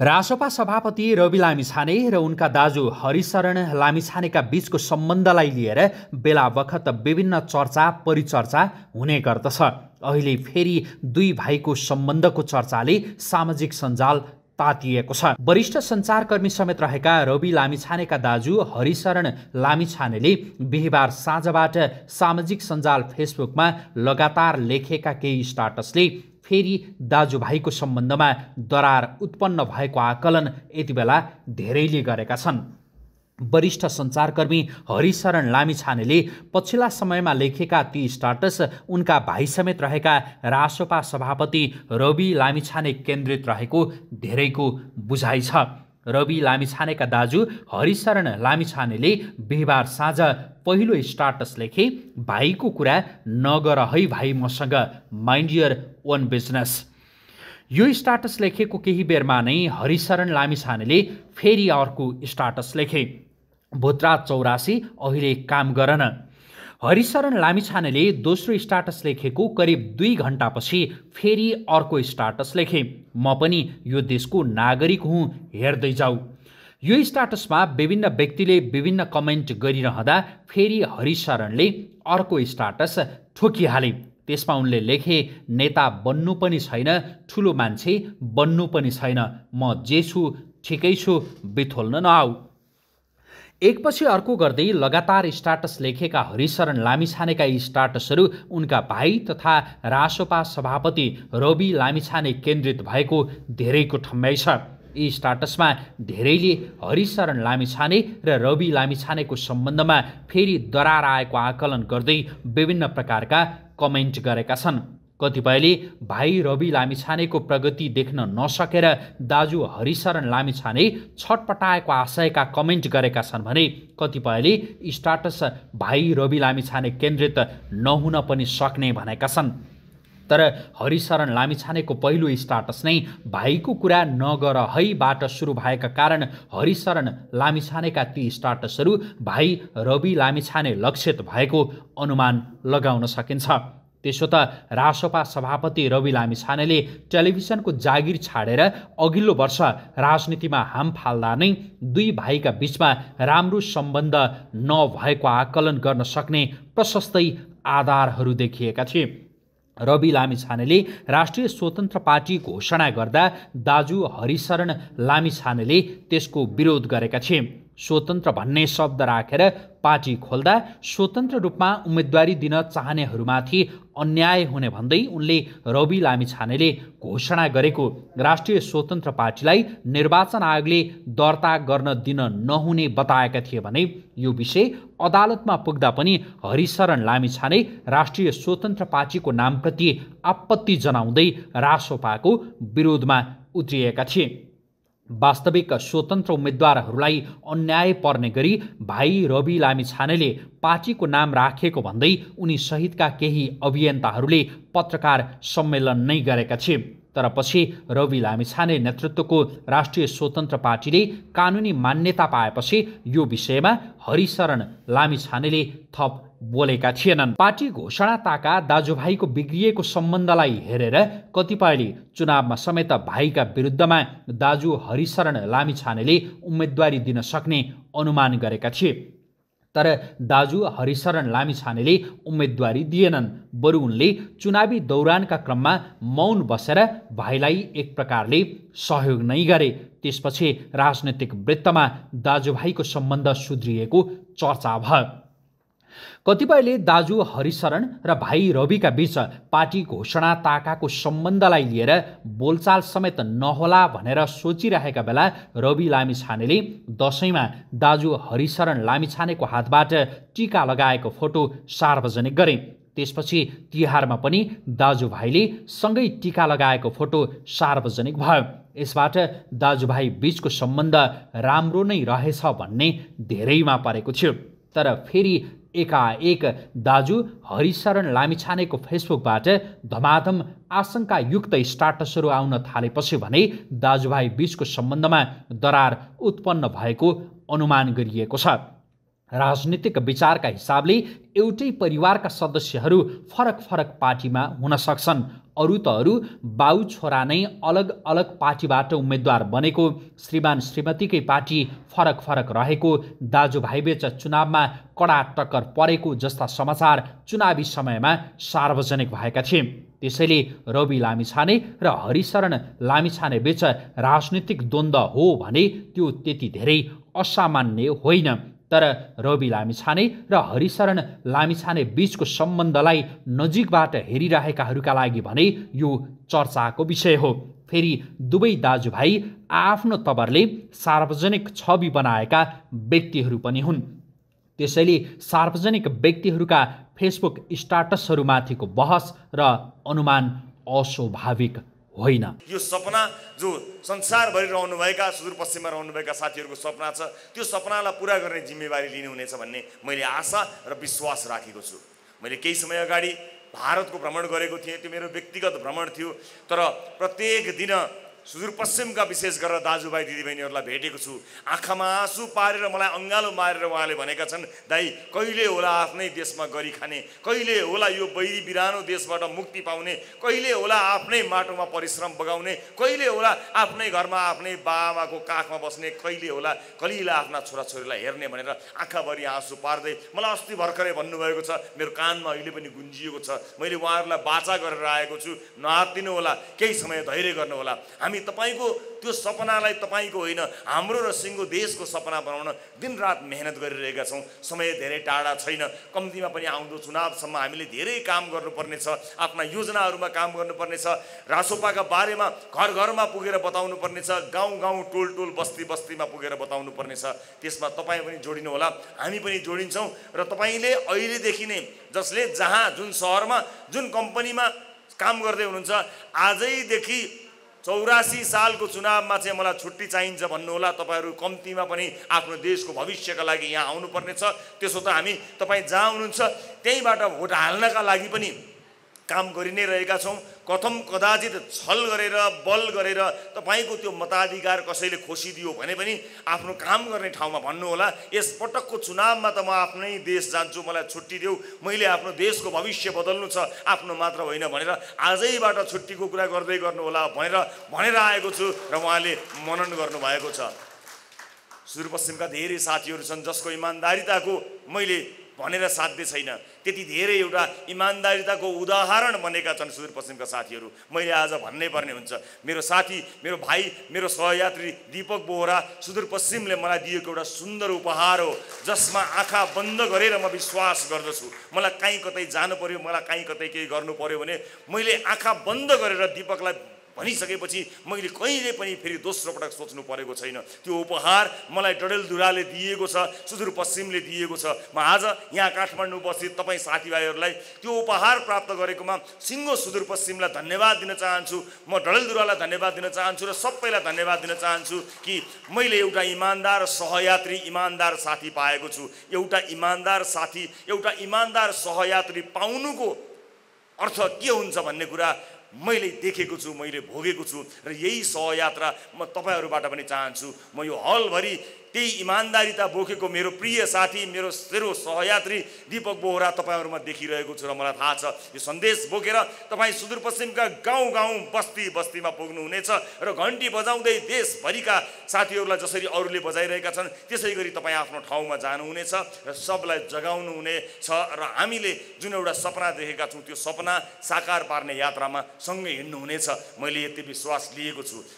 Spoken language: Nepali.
रासोपा सभापति रवि लामिछाने र उनका दाजु हरिशरण लामिछानेका बीचको सम्बन्धलाई लिएर बेला बखत विभिन्न चर्चा परिचर्चा हुने गर्दछ अहिले फेरि दुई भाइको सम्बन्धको चर्चाले सामाजिक सञ्जाल तातिएको छ वरिष्ठ सञ्चारकर्मी समेत रहेका रवि लामिछानेका दाजु हरिशरण लामिछानेले बिहिबार साँझबाट सामाजिक सञ्जाल फेसबुकमा लगातार लेखेका केही स्टाटसले फेरि दाजुभाइको सम्बन्धमा दरार उत्पन्न भएको आकलन बेला धेरैले गरेका छन् वरिष्ठ सञ्चारकर्मी हरिशरण लामिछानेले पछिल्ला समयमा लेखेका ती स्टाटस उनका समेत रहेका रासोपा सभापति रवि लामिछाने केन्द्रित रहेको धेरैको बुझाइ छ रवि लामिछानेका दाजु हरिशरण लामिछानेले बिहिबार साँझ पहिलो स्टाटस लेखे भाइको कुरा नगर है भाइ मसँग माइन्ड यर ओन बिजनेस यो स्टाटस लेखेको केही बेरमा नै हरिशरण लामिछानेले फेरि अर्को स्टाटस लेखे भुत्रा चौरासी अहिले काम गरन हरिशरण लामिछानेले दोस्रो स्टाटस लेखेको करिब दुई घन्टापछि फेरि अर्को स्टाटस लेखे म पनि यो देशको नागरिक हुँ हेर्दै जाऊ यो स्टाटसमा विभिन्न व्यक्तिले विभिन्न कमेन्ट गरिरहँदा फेरि हरिशरणले अर्को स्टाटस ठोकिहाले त्यसमा उनले लेखे नेता बन्नु पनि छैन ठुलो मान्छे बन्नु पनि छैन म जे छु ठिकै छु बिथोल्न नआऊ एकपछि अर्को गर्दै लगातार स्टाटस लेखेका हरिशरण लामिछानेका यी स्टाटसहरू उनका भाइ तथा रासोपा सभापति रवि लामिछाने केन्द्रित भएको धेरैको ठम्ब्याइ छ यी स्टाटसमा धेरैले हरिशरण लामिछाने र रवि लामिछानेको सम्बन्धमा फेरि दरार आएको आकलन गर्दै विभिन्न प्रकारका कमेन्ट गरेका छन् कतिपयले भाइ रवि लामिछानेको प्रगति देख्न नसकेर दाजु हरिशरण लामिछाने छटपटाएको आशयका कमेन्ट गरेका छन् भने कतिपयले स्टाटस भाइ रवि लामिछाने केन्द्रित नहुन पनि सक्ने भनेका छन् तर हरिशरण लामिछानेको पहिलो स्टाटस नै भाइको कुरा नगर हैबाट सुरु भएका कारण हरिशरण लामिछानेका ती स्टाटसहरू भाइ रवि लामिछाने लक्षित भएको अनुमान लगाउन सकिन्छ त्यसो त रासपा सभापति रवि लामिछानेले टेलिभिजनको जागिर छाडेर अघिल्लो वर्ष राजनीतिमा हाम फाल्दा नै दुई भाइका बिचमा राम्रो सम्बन्ध नभएको आकलन गर्न सक्ने प्रशस्तै आधारहरू देखिएका थिए रवि लामिछानेले राष्ट्रिय स्वतन्त्र पार्टी घोषणा गर्दा दाजु हरिशरण लामिछानेले त्यसको विरोध गरेका थिए स्वतन्त्र भन्ने शब्द राखेर पार्टी खोल्दा स्वतन्त्र रूपमा उम्मेदवारी दिन चाहनेहरूमाथि अन्याय हुने भन्दै उनले रवि लामिछानेले घोषणा गरेको राष्ट्रिय स्वतन्त्र पार्टीलाई निर्वाचन आयोगले दर्ता गर्न दिन नहुने बताएका थिए भने यो विषय अदालतमा पुग्दा पनि हरिशरण लामिछाने राष्ट्रिय स्वतन्त्र पार्टीको नामप्रति आपत्ति जनाउँदै रासोपाको विरोधमा उत्रिएका थिए वास्तविक स्वतन्त्र उम्मेद्वारहरूलाई अन्याय पर्ने गरी भाइ रवि लामिछानेले पार्टीको नाम राखेको भन्दै उनी सहितका केही अभियन्ताहरूले पत्रकार सम्मेलन नै गरेका थिए तर पछि रवि लामिछाने नेतृत्वको राष्ट्रिय स्वतन्त्र पार्टीले कानुनी मान्यता पाएपछि यो विषयमा हरिशरण लामिछानेले थप बोलेका थिएनन् पार्टी घोषणा ताका दाजुभाइको बिग्रिएको सम्बन्धलाई हेरेर कतिपयले चुनावमा समेत भाइका विरुद्धमा दाजु हरिशरण लामिछानेले उम्मेदवारी दिन सक्ने अनुमान गरेका थिए तर दाजु हरिशरण लामिछानेले उम्मेदवारी दिएनन् बरु उनले चुनावी दौरानका क्रममा मौन बसेर भाइलाई एक प्रकारले सहयोग नै गरे त्यसपछि राजनैतिक वृत्तमा दाजुभाइको सम्बन्ध सुध्रिएको चर्चा भयो कतिपयले दाजु हरिशरण र भाइ रविका बीच पार्टी घोषणा ताकाको सम्बन्धलाई लिएर बोलचाल समेत नहोला भनेर सोचिरहेका बेला रवि लामिछानेले दसैँमा दाजु हरिशरण लामिछानेको हातबाट टिका लगाएको फोटो सार्वजनिक गरे त्यसपछि तिहारमा पनि दाजुभाइले सँगै टिका लगाएको फोटो सार्वजनिक भयो यसबाट दाजुभाइ बीचको सम्बन्ध राम्रो नै रहेछ भन्ने धेरैमा परेको थियो तर फेरि एकाएक दाजु हरिशरण लामिछानेको फेसबुकबाट धमाधम आशङ्कायुक्त स्टाटसहरू आउन थालेपछि भने दाजुभाइ बिचको सम्बन्धमा दरार उत्पन्न भएको अनुमान गरिएको छ राजनीतिक विचारका हिसाबले एउटै परिवारका सदस्यहरू फरक फरक पार्टीमा हुन सक्छन् अरू त अरू बाउ छोरा नै अलग अलग पार्टीबाट उम्मेद्वार बनेको श्रीमान श्रीमतीकै पार्टी फरक फरक रहेको दाजुभाइबेच चुनावमा कडा टक्कर परेको जस्ता समाचार चुनावी समयमा सार्वजनिक भएका थिए त्यसैले रवि लामिछाने र हरिशरण लामिछानेबीच राजनीतिक द्वन्द्व हो भने त्यो त्यति धेरै असामान्य होइन तर रवि लामिछाने र हरिशरण लामिछाने बीचको सम्बन्धलाई नजिकबाट हेरिरहेकाहरूका लागि भने यो चर्चाको विषय हो फेरि दुवै दाजुभाइ आफ्नो तबरले सार्वजनिक छवि बनाएका व्यक्तिहरू पनि हुन् त्यसैले सार्वजनिक व्यक्तिहरूका फेसबुक स्टाटसहरूमाथिको बहस र अनुमान अस्वाभाविक होइन यो सपना जो संसारभरि रहनुभएका सुदूरपश्चिममा रहनुभएका साथीहरूको सपना छ त्यो सपनालाई पुरा गर्ने जिम्मेवारी लिनुहुनेछ भन्ने मैले आशा र विश्वास राखेको छु मैले केही समय अगाडि भारतको भ्रमण गरेको थिएँ त्यो मेरो व्यक्तिगत भ्रमण थियो तर प्रत्येक दिन सुदूरपश्चिमका विशेष गरेर दाजुभाइ दिदीबहिनीहरूलाई भेटेको छु आँखामा आँसु पारेर मलाई अँगालो मारेर उहाँले भनेका छन् दाई कहिले होला आफ्नै देशमा गरी खाने कहिले होला यो बैरी बिरानो देशबाट मुक्ति पाउने कहिले होला आफ्नै माटोमा परिश्रम बगाउने कहिले होला आफ्नै घरमा आफ्नै बाबाको काखमा बस्ने कहिले होला कलिला आफ्ना छोराछोरीलाई हेर्ने भनेर आँखाभरि आँसु पार्दै मलाई अस्ति भर्खरै भन्नुभएको छ मेरो कानमा अहिले पनि गुन्जिएको छ मैले उहाँहरूलाई बाचा गरेर आएको छु नहातिनु होला केही समय धैर्य गर्नुहोला हामी हामी तपाईँको त्यो सपनालाई तपाईँको होइन हाम्रो र सिङ्गो देशको सपना बनाउन दिनरात मेहनत गरिरहेका छौँ समय धेरै टाढा छैन कम्तीमा पनि आउँदो चुनावसम्म हामीले धेरै काम गर्नुपर्नेछ आफ्ना योजनाहरूमा काम गर्नुपर्नेछ रासोपाका बारेमा घर घरमा पुगेर बताउनु पर्नेछ गाउँ गाउँ टोल टोल बस्ती बस्तीमा पुगेर बताउनु पर्नेछ त्यसमा तपाईँ पनि जोडिनु होला हामी पनि जोडिन्छौँ र तपाईँले अहिलेदेखि नै जसले जहाँ जुन सहरमा जुन कम्पनीमा काम गर्दै हुनुहुन्छ आजैदेखि चौरासी सालको चुनावमा चाहिँ मलाई छुट्टी चाहिन्छ भन्नुहोला तपाईँहरू कम्तीमा पनि आफ्नो देशको भविष्यका लागि यहाँ आउनुपर्नेछ त्यसो त हामी तपाईँ जहाँ हुनुहुन्छ त्यहीँबाट भोट हाल्नका लागि पनि काम गरि नै रहेका छौँ कथम कदाचित छल गरेर बल गरेर तपाईँको त्यो मताधिकार कसैले खोसिदियो भने पनि आफ्नो काम गर्ने ठाउँमा भन्नुहोला यस पटकको चुनावमा त म आफ्नै देश जान्छु मलाई छुट्टी देऊ मैले आफ्नो देशको भविष्य बदल्नु छ आफ्नो मात्र होइन भनेर आजैबाट छुट्टीको कुरा गर्दै गर्नुहोला भनेर भनेर आएको छु र उहाँले मनन गर्नुभएको छ सुदूरपश्चिमका धेरै साथीहरू छन् जसको इमान्दारिताको मैले भनेर साध्य छैन त्यति धेरै एउटा इमान्दारिताको उदाहरण बनेका छन् सुदूरपश्चिमका साथीहरू मैले आज भन्नै पर्ने हुन्छ मेरो साथी मेरो भाइ मेरो सहयात्री दिपक बोहरा सुदूरपश्चिमले मलाई दिएको एउटा सुन्दर उपहार हो जसमा आँखा बन्द गरेर म विश्वास गर्दछु मलाई काहीँ कतै जानु पऱ्यो मलाई काहीँ कतै केही गर्नु पऱ्यो भने मैले आँखा बन्द गरेर दिपकलाई भनिसकेपछि मैले कहिले पनि फेरि दोस्रो पटक सोच्नु परेको छैन त्यो उपहार मलाई डडेलधुराले दिएको छ सुदूरपश्चिमले दिएको छ म आज यहाँ काठमाडौँ उपस्थित तपाईँ साथीभाइहरूलाई त्यो उपहार प्राप्त गरेकोमा सिङ्गो सुदूरपश्चिमलाई धन्यवाद दिन चाहन्छु म डडेलधुरालाई धन्यवाद दिन चाहन्छु र सबैलाई धन्यवाद दिन चाहन्छु कि मैले एउटा इमान्दार सहयात्री इमान्दार साथी पाएको छु एउटा इमान्दार साथी एउटा इमान्दार सहयात्री पाउनुको अर्थ के हुन्छ भन्ने कुरा मैले देखेको छु मैले भोगेको छु र यही सहयात्रा म तपाईँहरूबाट पनि चाहन्छु म यो हलभरि त्यही इमान्दारिता बोकेको मेरो प्रिय साथी मेरो मेरो सहयात्री दीपक बोहरा तपाईँहरूमा देखिरहेको छु र मलाई थाहा छ यो सन्देश बोकेर तपाईँ सुदूरपश्चिमका गाउँ गाउँ बस्ती बस्तीमा पुग्नुहुनेछ र घन्टी बजाउँदै देशभरिका साथीहरूलाई जसरी अरूले बजाइरहेका छन् त्यसै गरी तपाईँ आफ्नो ठाउँमा जानुहुनेछ र सबलाई जगाउनु हुनेछ र हामीले जुन एउटा सपना देखेका छौँ त्यो सपना साकार पार्ने यात्रामा सँगै हिँड्नुहुनेछ मैले यति विश्वास लिएको छु